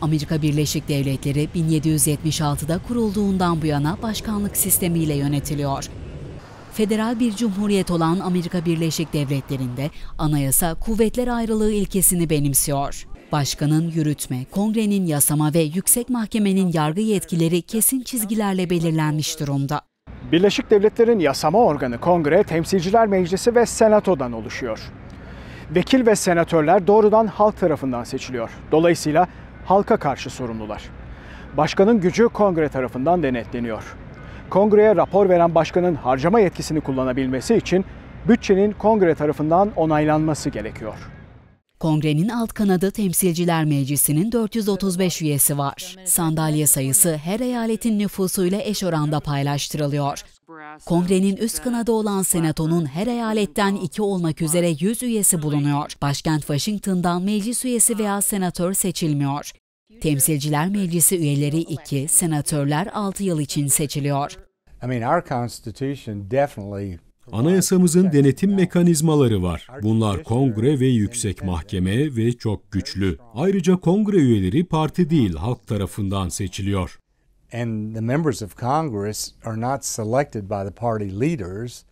Amerika Birleşik Devletleri 1776'da kurulduğundan bu yana başkanlık sistemiyle yönetiliyor. Federal bir cumhuriyet olan Amerika Birleşik Devletleri'nde anayasa kuvvetler ayrılığı ilkesini benimsiyor. Başkanın yürütme, kongrenin yasama ve yüksek mahkemenin yargı yetkileri kesin çizgilerle belirlenmiş durumda. Birleşik Devletler'in yasama organı Kongre, Temsilciler Meclisi ve Senato'dan oluşuyor. Vekil ve senatörler doğrudan halk tarafından seçiliyor. Dolayısıyla halka karşı sorumlular. Başkanın gücü kongre tarafından denetleniyor. Kongreye rapor veren başkanın harcama yetkisini kullanabilmesi için bütçenin kongre tarafından onaylanması gerekiyor. Kongrenin alt kanadı Temsilciler Meclisi'nin 435 üyesi var. Sandalye sayısı her eyaletin nüfusuyla eş oranda paylaştırılıyor. Kongrenin üst kınadı olan senatonun her eyaletten iki olmak üzere 100 üyesi bulunuyor. Başkent Washington'dan meclis üyesi veya senatör seçilmiyor. Temsilciler Meclisi üyeleri 2, senatörler 6 yıl için seçiliyor. Anayasamızın denetim mekanizmaları var. Bunlar kongre ve yüksek mahkeme ve çok güçlü. Ayrıca kongre üyeleri parti değil halk tarafından seçiliyor and the members of Congress are not selected by the party leaders.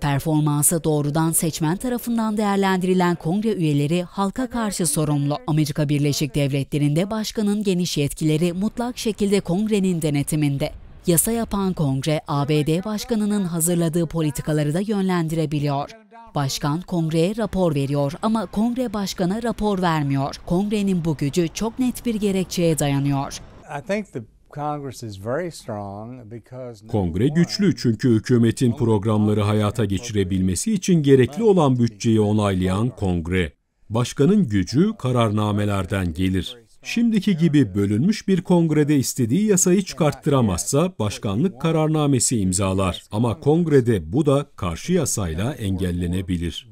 Performansa doğrudan seçmen tarafından değerlendirilen kongre üyeleri halka karşı sorumlu. Amerika Birleşik Devletleri'nde başkanın geniş yetkileri mutlak şekilde kongrenin denetiminde. Yasa yapan kongre ABD başkanının hazırladığı politikaları da yönlendirebiliyor. Başkan kongreye rapor veriyor ama kongre başkana rapor vermiyor. Kongrenin bu gücü çok net bir gerekçeye dayanıyor. I think the Kongre güçlü çünkü hükümetin programları hayata geçirebilmesi için gerekli olan bütçeyi onaylayan kongre. Başkanın gücü kararnamelerden gelir. Şimdiki gibi bölünmüş bir kongrede istediği yasayı çıkarttıramazsa başkanlık kararnamesi imzalar. Ama kongrede bu da karşı yasayla engellenebilir.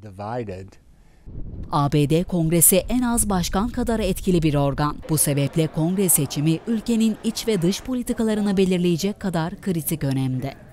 ABD Kongresi en az başkan kadar etkili bir organ. Bu sebeple kongre seçimi ülkenin iç ve dış politikalarını belirleyecek kadar kritik önemde.